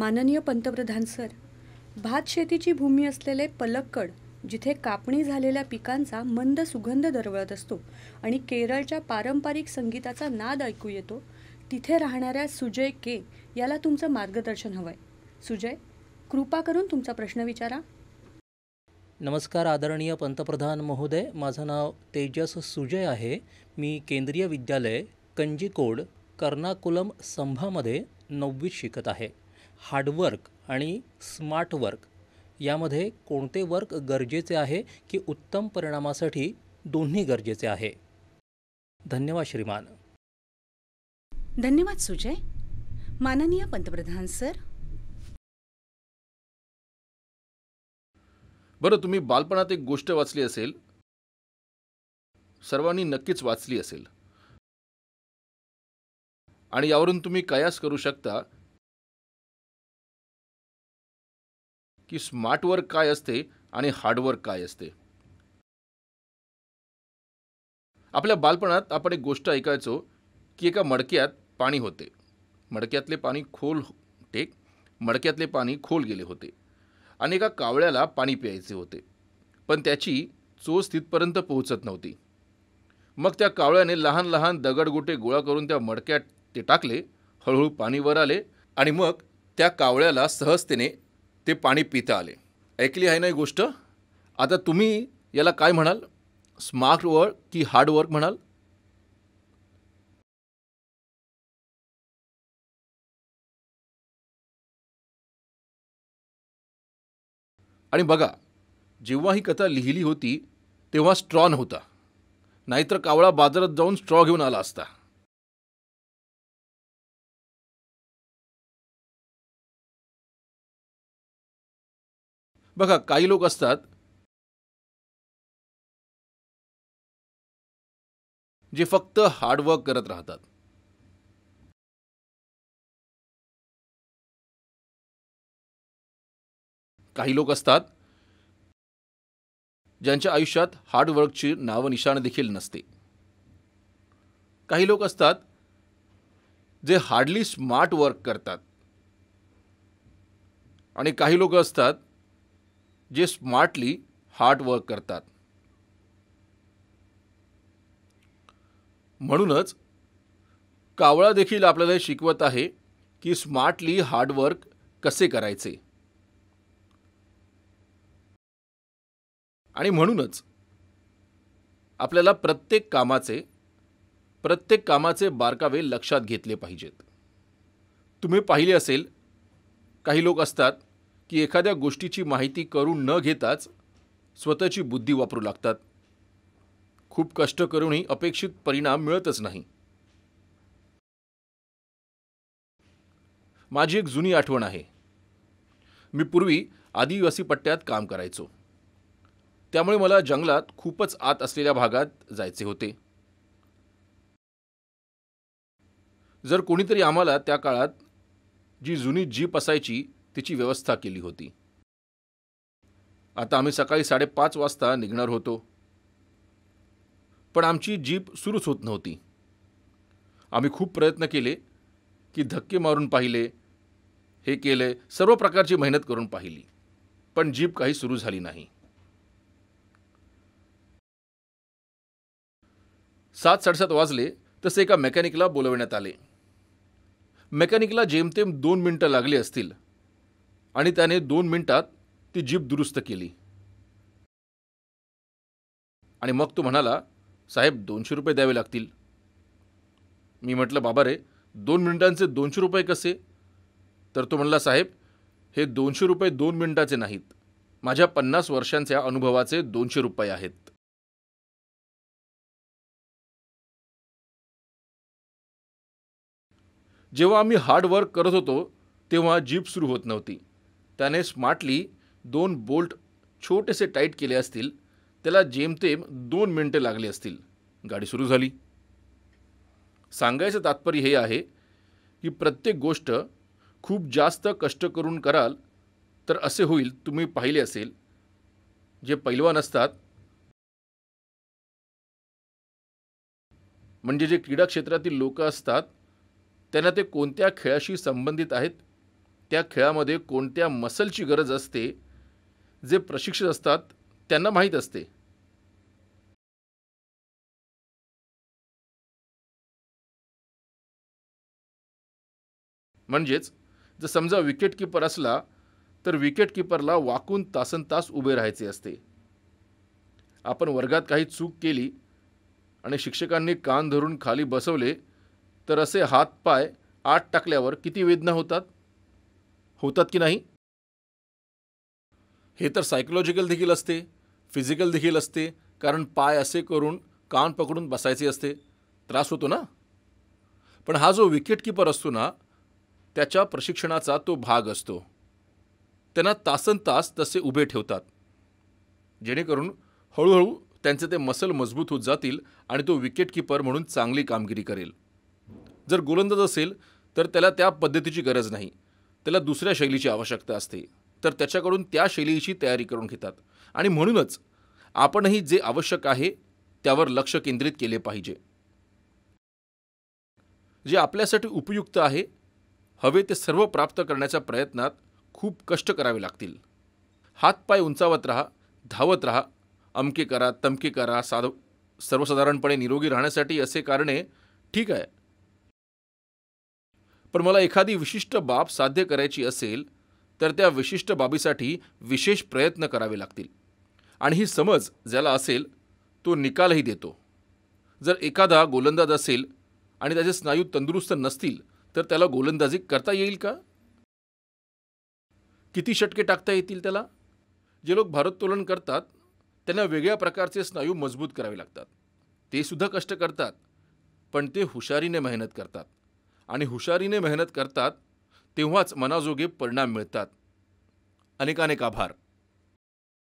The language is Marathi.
माननीय पंतप्रधान सर भात शेतीची भूमी असलेले पलक्कड जिथे कापणी झालेल्या पिकांचा मंद सुगंध दरवळत असतो आणि केरळच्या पारंपरिक संगीताचा नाद ऐकू येतो तिथे राहणाऱ्या सुजय के याला तुमचं मार्गदर्शन हवं आहे सुजय कृपा करून तुमचा प्रश्न विचारा नमस्कार आदरणीय पंतप्रधान महोदय माझं नाव तेजस सुजय आहे मी केंद्रीय विद्यालय कंजिकोड कर्नाकुलम संभामध्ये नववीत शिकत आहे हार्डवर्क आणि स्मार्ट वर्क यामध्ये कोणते वर्क गरजेचे आहे की उत्तम परिणामासाठी दोन्ही गरजेचे आहे धन्यवाद श्रीमान धन्यवाद सुजय माननीय पंतप्रधान सर बरं तुम्ही बालपणात एक गोष्ट वाचली असेल सर्वांनी नक्कीच वाचली असेल आणि यावरून तुम्ही कयास करू शकता की स्मार्ट वर्क काय असते आणि हार्डवर्क काय असते आपल्या बालपणात आपण एक गोष्ट ऐकायचो की एका मडक्यात पाणी होते मडक्यातले पाणी खोल टेक मडक्यातले पाणी खोल गेले होते आणि एका कावळ्याला पाणी प्यायचे होते पण त्याची चोच तिथपर्यंत पोहोचत नव्हती मग त्या कावळ्याने लहान लहान दगडगोटे गोळा करून त्या मडक्यात ते टाकले हळूहळू पाणी वर आले आणि मग त्या कावळ्याला सहजतेने ते पाणी पिता आले ऐकली आहे ना ही गोष्ट आता तुम्ही याला काय म्हणाल स्मार्ट वर्क की हार्ड वर्क म्हणाल आणि बघा जेव्हा ही कथा लिहिली होती तेव्हा स्ट्रॉन होता, नाहीतर कावळा बाजारात जाऊन स्ट्रॉ घेऊन आला असता बघा काही लोक असतात जे फक्त हार्डवर्क करत राहतात काही लोक असतात ज्यांच्या आयुष्यात हार्डवर्कची नावनिशाण देखील नसते काही लोक असतात जे हार्डली स्मार्ट वर्क करतात आणि काही लोक असतात जे स्मार्टली हार्ड वर्क करतात म्हणूनच कावळा देखील आपल्याला हे शिकवत आहे की स्मार्टली हार्ड वर्क कसे करायचे आणि म्हणूनच आपल्याला प्रत्येक कामाचे प्रत्येक कामाचे बारकावे लक्षात घेतले पाहिजेत तुम्ही पाहिले असेल काही लोक असतात की एखाद्या गोष्टीची माहिती करून न घेताच स्वतःची बुद्धी वापरू लागतात खूप कष्ट करूनही अपेक्षित परिणाम मिळतच नाही माझी एक जुनी आठवण आहे मी पूर्वी आदिवासी पट्ट्यात काम करायचो त्यामुळे मला जंगलात खूपच आत असलेल्या भागात जायचे होते जर कोणीतरी आम्हाला त्या काळात जी जुनी जीप असायची तिची व्यवस्था केली होती आता आम्ही सकाळी साडेपाच वाजता निघणार होतो पण आमची जीप सुरूच होत नव्हती आम्ही खूप प्रयत्न केले की धक्के मारून पाहिले हे केले सर्व प्रकारची मेहनत करून पाहिली पण जीप काही सुरू झाली नाही सात साडेसात वाजले तसे एका मेकॅनिकला बोलवण्यात आले मेकॅनिकला जेमतेम दोन मिनटं लागली असतील आणि त्याने दोन मिनिटात ती जीप दुरुस्त केली आणि मग तो म्हणाला साहेब दोनशे रुपये द्यावे लागतील मी म्हटलं बाबा रे दोन मिनिटांचे दोनशे रुपये कसे तर तो म्हणला साहेब हे दोनशे रुपये दोन मिनिटाचे नाहीत माझ्या पन्नास वर्षांच्या अनुभवाचे दोनशे रुपये आहेत जेव्हा आम्ही हार्डवर्क करत होतो तेव्हा जीप सुरू होत नव्हती त्याने स्मार्टली दोन बोल्ट छोटेसे टाईट केले असतील त्याला जेमतेम दोन मिनटे लागली असतील गाडी सुरू झाली सांगायचं तात्पर्य हे आहे की प्रत्येक गोष्ट खूप जास्त कष्ट करून कराल तर असे होईल तुम्ही पाहिले असेल जे पैलवान असतात म्हणजे जे क्रीडा क्षेत्रातील लोक असतात त्यांना ते कोणत्या खेळाशी संबंधित आहेत त्या खेळामध्ये कोणत्या मसलची गरज असते जे प्रशिक्षित असतात त्यांना माहीत असते म्हणजेच जर समजा विकेट किपर असला तर विकेट किपरला वाकून तासन तास उभे राहायचे असते आपण वर्गात काही चूक केली आणि शिक्षकांनी कान धरून खाली बसवले तर असे हात पाय आत टाकल्यावर किती वेदना होतात होतात की नाही हे तर सायकोलॉजिकल देखील असते फिजिकल देखील असते कारण पाय असे करून कान पकडून बसायचे असते त्रास होतो ना पण हा जो विकेटकीपर असतो ना त्याच्या प्रशिक्षणाचा तो भाग असतो त्यांना तासन तास तसे उभे ठेवतात जेणेकरून हळूहळू त्यांचे ते मसल मजबूत होत जातील आणि तो विकेटकीपर म्हणून चांगली कामगिरी करेल जर गोलंदाज असेल तर त्याला त्या पद्धतीची गरज नाही त्याला दुसऱ्या शैलीची आवश्यकता असते तर त्याच्याकडून त्या शैलीची तयारी करून घेतात आणि म्हणूनच आपणही जे आवश्यक आहे त्यावर लक्ष केंद्रित केले पाहिजे जे आपल्यासाठी उपयुक्त आहे हवे ते सर्व प्राप्त करण्याच्या प्रयत्नात खूप कष्ट करावे लागतील हातपाय उंचावत राहा धावत राहा अमके करा तमके करा साध सर्वसाधारणपणे निरोगी राहण्यासाठी असे कारणे ठीक आहे पण मला एखादी विशिष्ट बाब साध्य करायची असेल तर त्या विशिष्ट बाबीसाठी विशेष प्रयत्न करावे लागतील आणि ही समज ज्याला असेल तो निकालही देतो जर एखादा गोलंदाज असेल आणि त्याचे स्नायू तंदुरुस्त नसतील तर त्याला गोलंदाजी करता येईल का किती षटके टाकता येतील त्याला जे लोक भारोत्तोलन करतात त्यांना वेगळ्या प्रकारचे स्नायू मजबूत करावे लागतात ते सुद्धा कष्ट करतात पण ते हुशारीने मेहनत करतात आणि हुशारीने मेहनत करतात तेव्हाच मनाजोगे परिणाम मिळतात अनेकानेक आभार